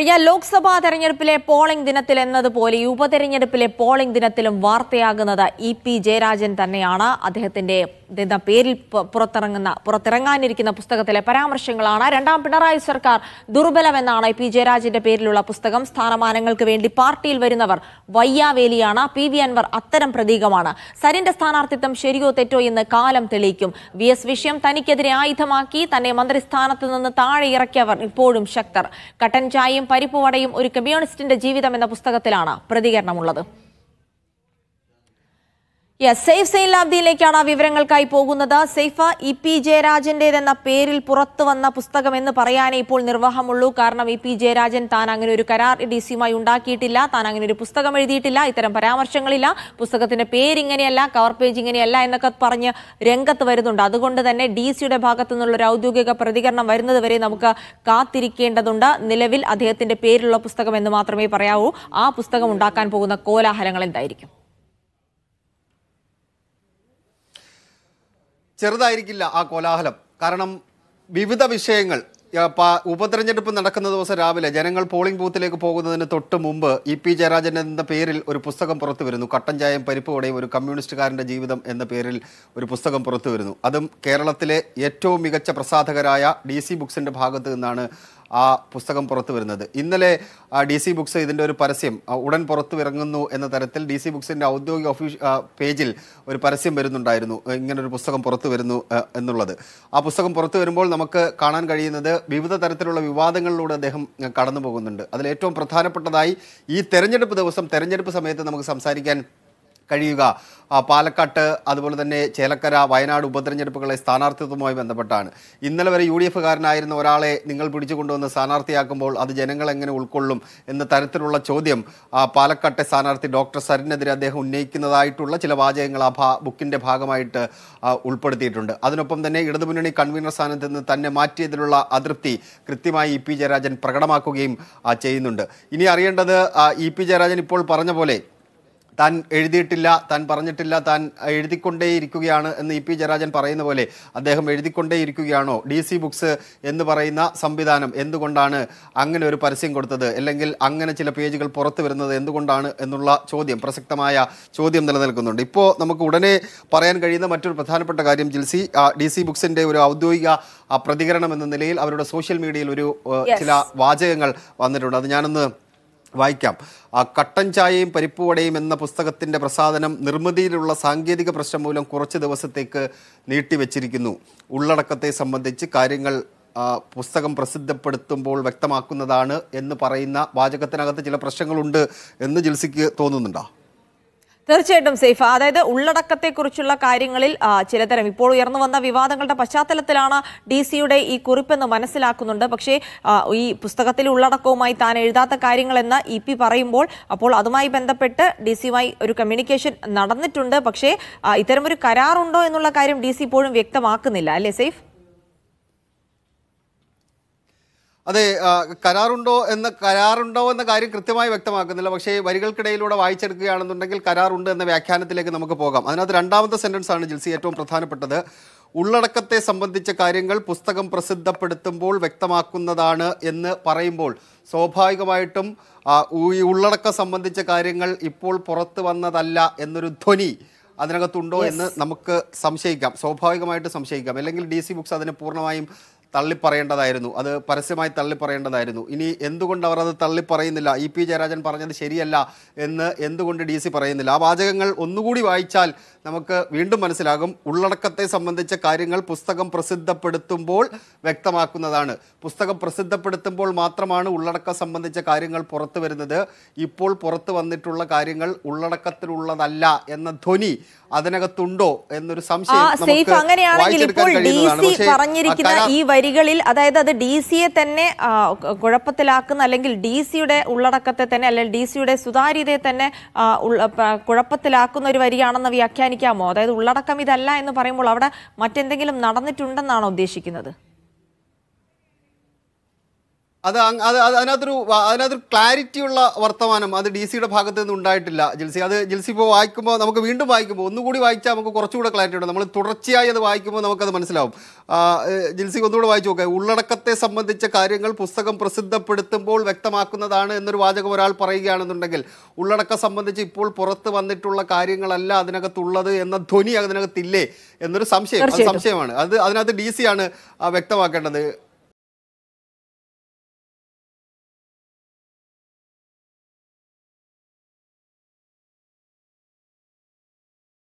കഴിഞ്ഞ ലോക്സഭാ തെരഞ്ഞെടുപ്പിലെ പോളിംഗ് ദിനത്തിൽ എന്നതുപോലെ ഉപതെരഞ്ഞെടുപ്പിലെ പോളിംഗ് ദിനത്തിലും വാർത്തയാകുന്നത് ഇ പി ജയരാജൻ തന്നെയാണ് അദ്ദേഹത്തിന്റെ ഇതാ പേരിൽ പുറത്തിറങ്ങുന്ന പുറത്തിറങ്ങാനിരിക്കുന്ന പുസ്തകത്തിലെ പരാമർശങ്ങളാണ് രണ്ടാം പിണറായി സർക്കാർ ദുർബലമെന്നാണ് പി ജയരാജിന്റെ പേരിലുള്ള പുസ്തകം സ്ഥാനമാനങ്ങൾക്ക് വേണ്ടി പാർട്ടിയിൽ വരുന്നവർ വയ്യാവേലിയാണ് പി വി അൻവർ അത്തരം പ്രതീകമാണ് സരിന്റെ സ്ഥാനാർത്ഥിത്വം ശരിയോ തെറ്റോ എന്ന് കാലം തെളിയിക്കും വി എസ് വിഷയം തനിക്കെതിരെ ആയുധമാക്കി തന്നെ മന്ത്രിസ്ഥാനത്ത് നിന്ന് താഴെ ഇറക്കിയവർ ഇപ്പോഴും ശക്തർ കട്ടൻ ചായയും പരിപ്പുവടയും ഒരു കമ്മ്യൂണിസ്റ്റിന്റെ ജീവിതം എന്ന പുസ്തകത്തിലാണ് പ്രതികരണമുള്ളത് സൈൻ ലാബ്ദിയിലേക്കാണ് ആ വിവരങ്ങൾക്കായി പോകുന്നത് സേഫ ഇ പി ജയരാജന്റേതെന്ന പേരിൽ പുറത്തു വന്ന പുസ്തകം എന്ന് പറയാനേ ഇപ്പോൾ നിർവാഹമുള്ളൂ കാരണം ഇ പി ജയരാജൻ താൻ അങ്ങനെ ഒരു കരാർ ഡി സിയുമായി ഉണ്ടാക്കിയിട്ടില്ല താൻ അങ്ങനെ ഒരു പുസ്തകം എഴുതിയിട്ടില്ല ഇത്തരം പരാമർശങ്ങളില്ല പുസ്തകത്തിന്റെ പേരിങ്ങനെയല്ല കവർ പേജ് ഇങ്ങനെയല്ല എന്നൊക്കെ പറഞ്ഞ് രംഗത്ത് വരുന്നുണ്ട് അതുകൊണ്ട് തന്നെ ഡി സിയുടെ ഭാഗത്തു നിന്നുള്ള ഒരു ഔദ്യോഗിക പ്രതികരണം വരുന്നത് വരെ നമുക്ക് കാത്തിരിക്കേണ്ടതുണ്ട് നിലവിൽ അദ്ദേഹത്തിന്റെ പേരിലുള്ള പുസ്തകം എന്ന് മാത്രമേ പറയാവൂ ആ പുസ്തകം ഉണ്ടാക്കാൻ പോകുന്ന കോലാഹലങ്ങൾ എന്തായിരിക്കും ചെറുതായിരിക്കില്ല ആ കോലാഹലം കാരണം വിവിധ വിഷയങ്ങൾ ഉപതെരഞ്ഞെടുപ്പ് നടക്കുന്ന ദിവസം രാവിലെ ജനങ്ങൾ പോളിംഗ് ബൂത്തിലേക്ക് പോകുന്നതിന് തൊട്ട് മുമ്പ് ഇ പി ജയരാജൻ എന്ന പേരിൽ ഒരു പുസ്തകം പുറത്തു വരുന്നു കട്ടൻ ചായം പരിപ്പോടെയും ഒരു കമ്മ്യൂണിസ്റ്റുകാരൻ്റെ ജീവിതം എന്ന പേരിൽ ഒരു പുസ്തകം പുറത്തു വരുന്നു അതും കേരളത്തിലെ ഏറ്റവും മികച്ച പ്രസാധകരായ ഡി സി ബുക്സിൻ്റെ ഭാഗത്ത് നിന്നാണ് ആ പുസ്തകം പുറത്തു വരുന്നത് ഇന്നലെ ഡി സി ബുക്സ് ഇതിൻ്റെ ഒരു പരസ്യം ഉടൻ പുറത്തു ഇറങ്ങുന്നു എന്ന തരത്തിൽ ഡി സി ബുക്സിൻ്റെ ഔദ്യോഗിക ഓഫീഷ് പേജിൽ ഒരു പരസ്യം വരുന്നുണ്ടായിരുന്നു ഇങ്ങനൊരു പുസ്തകം പുറത്തു വരുന്നു എന്നുള്ളത് ആ പുസ്തകം പുറത്തു വരുമ്പോൾ നമുക്ക് കാണാൻ കഴിയുന്നത് വിവിധ തരത്തിലുള്ള വിവാദങ്ങളിലൂടെ അദ്ദേഹം കടന്നു പോകുന്നുണ്ട് അതിൽ ഏറ്റവും പ്രധാനപ്പെട്ടതായി ഈ തെരഞ്ഞെടുപ്പ് ദിവസം തെരഞ്ഞെടുപ്പ് സമയത്ത് നമുക്ക് സംസാരിക്കാൻ കഴിയുക പാലക്കാട്ട് അതുപോലെ തന്നെ ചേലക്കര വയനാട് ഉപതെരഞ്ഞെടുപ്പുകളെ സ്ഥാനാർത്ഥിത്വവുമായി ബന്ധപ്പെട്ടാണ് ഇന്നലെ വരെ യു ഡി എഫുകാരനായിരുന്ന ഒരാളെ നിങ്ങൾ പിടിച്ചു കൊണ്ടുവന്ന് സ്ഥാനാർത്ഥിയാക്കുമ്പോൾ അത് ജനങ്ങൾ എങ്ങനെ ഉൾക്കൊള്ളും എന്ന തരത്തിലുള്ള ചോദ്യം പാലക്കാട്ടെ സ്ഥാനാർത്ഥി ഡോക്ടർ സരിനെതിരെ അദ്ദേഹം ഉന്നയിക്കുന്നതായിട്ടുള്ള ചില വാചകങ്ങൾ ആ ഭാ ബുക്കിൻ്റെ ഭാഗമായിട്ട് ഉൾപ്പെടുത്തിയിട്ടുണ്ട് അതിനൊപ്പം തന്നെ ഇടതുമുന്നണി കൺവീനർ സ്ഥാനത്ത് നിന്ന് തന്നെ മാറ്റിയതിലുള്ള അതൃപ്തി കൃത്യമായി ഇ പി ജയരാജൻ പ്രകടമാക്കുകയും ചെയ്യുന്നുണ്ട് ഇനി അറിയേണ്ടത് ഇ പി ജയരാജൻ ഇപ്പോൾ പറഞ്ഞ പോലെ താൻ എഴുതിയിട്ടില്ല താൻ പറഞ്ഞിട്ടില്ല താൻ എഴുതിക്കൊണ്ടേയിരിക്കുകയാണ് എന്ന് ഇ പി ജയരാജൻ പറയുന്ന പോലെ അദ്ദേഹം ഇരിക്കുകയാണോ ഡി സി ബുക്സ് എന്ന് പറയുന്ന സംവിധാനം എന്തുകൊണ്ടാണ് അങ്ങനെ ഒരു പരസ്യം കൊടുത്തത് അല്ലെങ്കിൽ അങ്ങനെ ചില പേജുകൾ പുറത്തു വരുന്നത് എന്തുകൊണ്ടാണ് എന്നുള്ള ചോദ്യം പ്രസക്തമായ ചോദ്യം നിലനിൽക്കുന്നുണ്ട് ഇപ്പോൾ നമുക്ക് ഉടനെ പറയാൻ കഴിയുന്ന മറ്റൊരു പ്രധാനപ്പെട്ട കാര്യം ജിൽസി ഡി സി ബുക്സിൻ്റെ ഒരു ഔദ്യോഗിക പ്രതികരണം എന്ന നിലയിൽ അവരുടെ സോഷ്യൽ മീഡിയയിൽ ഒരു ചില വാചകങ്ങൾ വന്നിട്ടുണ്ട് അത് ഞാനൊന്ന് വായിക്കാം ആ കട്ടൻ ചായയും പരിപ്പുവടയും എന്ന പുസ്തകത്തിൻ്റെ പ്രസാധനം നിർമ്മിതിയിലുള്ള സാങ്കേതിക പ്രശ്നം മൂലം കുറച്ച് ദിവസത്തേക്ക് നീട്ടിവെച്ചിരിക്കുന്നു ഉള്ളടക്കത്തെ സംബന്ധിച്ച് കാര്യങ്ങൾ പുസ്തകം പ്രസിദ്ധപ്പെടുത്തുമ്പോൾ വ്യക്തമാക്കുന്നതാണ് എന്ന് പറയുന്ന വാചകത്തിനകത്ത് ചില പ്രശ്നങ്ങളുണ്ട് എന്ന് ജിൽസിക്ക് തോന്നുന്നുണ്ടോ തീർച്ചയായിട്ടും സേഫ് അതായത് ഉള്ളടക്കത്തെക്കുറിച്ചുള്ള കാര്യങ്ങളിൽ ചിലതരം ഇപ്പോൾ ഉയർന്നു വന്ന വിവാദങ്ങളുടെ പശ്ചാത്തലത്തിലാണ് ഡി സിയുടെ ഈ കുറിപ്പെന്ന് മനസ്സിലാക്കുന്നുണ്ട് പക്ഷേ ഈ പുസ്തകത്തിലെ ഉള്ളടക്കവുമായി താൻ എഴുതാത്ത കാര്യങ്ങളെന്ന് ഇ പി പറയുമ്പോൾ അപ്പോൾ അതുമായി ബന്ധപ്പെട്ട് ഡി സിയുമായി ഒരു കമ്മ്യൂണിക്കേഷൻ നടന്നിട്ടുണ്ട് പക്ഷേ ഇത്തരമൊരു കരാറുണ്ടോ എന്നുള്ള കാര്യം ഡി സി ഇപ്പോഴും വ്യക്തമാക്കുന്നില്ല അല്ലേ സേഫ് അതെ കരാറുണ്ടോ എന്ന കരാറുണ്ടോ എന്ന കാര്യം കൃത്യമായി വ്യക്തമാക്കുന്നില്ല പക്ഷേ വരികൾക്കിടയിലൂടെ വായിച്ചെടുക്കുകയാണെന്നുണ്ടെങ്കിൽ കരാറുണ്ട് എന്ന വ്യാഖ്യാനത്തിലേക്ക് നമുക്ക് പോകാം അതിനകത്ത് രണ്ടാമത്തെ സെൻറ്റൻസ് ആണ് ജിൽസി ഏറ്റവും പ്രധാനപ്പെട്ടത് ഉള്ളടക്കത്തെ സംബന്ധിച്ച കാര്യങ്ങൾ പുസ്തകം പ്രസിദ്ധപ്പെടുത്തുമ്പോൾ വ്യക്തമാക്കുന്നതാണ് എന്ന് പറയുമ്പോൾ സ്വാഭാവികമായിട്ടും ഈ ഉള്ളടക്കം സംബന്ധിച്ച കാര്യങ്ങൾ ഇപ്പോൾ പുറത്തു വന്നതല്ല എന്നൊരു ധ്വനി അതിനകത്തുണ്ടോ എന്ന് നമുക്ക് സംശയിക്കാം സ്വാഭാവികമായിട്ട് സംശയിക്കാം അല്ലെങ്കിൽ ഡി സി ബുക്സ് അതിന് പൂർണ്ണമായും തള്ളിപ്പറയേണ്ടതായിരുന്നു അത് പരസ്യമായി തള്ളിപ്പറയേണ്ടതായിരുന്നു ഇനി എന്തുകൊണ്ട് അവർ അത് തള്ളിപ്പറയുന്നില്ല ഇ പി ജയരാജൻ പറഞ്ഞത് ശരിയല്ല എന്ന് എന്തുകൊണ്ട് ഡി സി പറയുന്നില്ല ആ വാചകങ്ങൾ ഒന്നുകൂടി വായിച്ചാൽ നമുക്ക് വീണ്ടും മനസ്സിലാകും ഉള്ളടക്കത്തെ സംബന്ധിച്ച കാര്യങ്ങൾ പുസ്തകം പ്രസിദ്ധപ്പെടുത്തുമ്പോൾ വ്യക്തമാക്കുന്നതാണ് പുസ്തകം പ്രസിദ്ധപ്പെടുത്തുമ്പോൾ മാത്രമാണ് ഉള്ളടക്കം സംബന്ധിച്ച കാര്യങ്ങൾ പുറത്തു വരുന്നത് ഇപ്പോൾ പുറത്തു വന്നിട്ടുള്ള കാര്യങ്ങൾ ഉള്ളടക്കത്തിലുള്ളതല്ല എന്ന ധ്വനി അതിനകത്തുണ്ടോ എന്നൊരു സംശയം അങ്ങനെയാണെങ്കിൽ ഇപ്പോൾ ഡി സി പറഞ്ഞിരിക്കുന്ന ഈ വരികളിൽ അതായത് അത് ഡി സിയെ തന്നെ കുഴപ്പത്തിലാക്കുന്ന അല്ലെങ്കിൽ ഡി സിയുടെ ഉള്ളടക്കത്തെ തന്നെ അല്ലെങ്കിൽ ഡി സിയുടെ സുതാര്യതയെ തന്നെ കുഴപ്പത്തിലാക്കുന്ന ഒരു വരിയാണെന്ന് വ്യാഖ്യാനിക്കാമോ അതായത് ഉള്ളടക്കം ഇതല്ല എന്ന് പറയുമ്പോൾ അവിടെ മറ്റെന്തെങ്കിലും നടന്നിട്ടുണ്ടെന്നാണോ ഉദ്ദേശിക്കുന്നത് അത് അത് അതിനകത്തൊരു അതിനകത്തൊരു ക്ലാരിറ്റി ഉള്ള വർത്തമാനം അത് ഡി സിയുടെ ഭാഗത്ത് നിന്ന് ഉണ്ടായിട്ടില്ല ജിൽസി അത് ജിൽസി ഇപ്പോൾ വായിക്കുമ്പോൾ നമുക്ക് വീണ്ടും വായിക്കുമ്പോൾ ഒന്നുകൂടി വായിച്ചാൽ നമുക്ക് കുറച്ചുകൂടെ ക്ലാരിറ്റി ഉണ്ട് നമ്മൾ തുടർച്ചയായി അത് വായിക്കുമ്പോൾ നമുക്കത് മനസ്സിലാവും ജിൽസി ഒന്നുകൂടെ വായിച്ചു നോക്കാം ഉള്ളടക്കത്തെ സംബന്ധിച്ച കാര്യങ്ങൾ പുസ്തകം പ്രസിദ്ധപ്പെടുത്തുമ്പോൾ വ്യക്തമാക്കുന്നതാണ് എന്നൊരു വാചകം ഒരാൾ പറയുകയാണെന്നുണ്ടെങ്കിൽ ഉള്ളടക്കം സംബന്ധിച്ച് ഇപ്പോൾ പുറത്ത് വന്നിട്ടുള്ള കാര്യങ്ങളല്ല അതിനകത്തുള്ളത് എന്ന ധ്വനി അതിനകത്തില്ലേ എന്നൊരു സംശയം സംശയമാണ് അത് അതിനകത്ത് ഡി സിയാണ് വ്യക്തമാക്കേണ്ടത്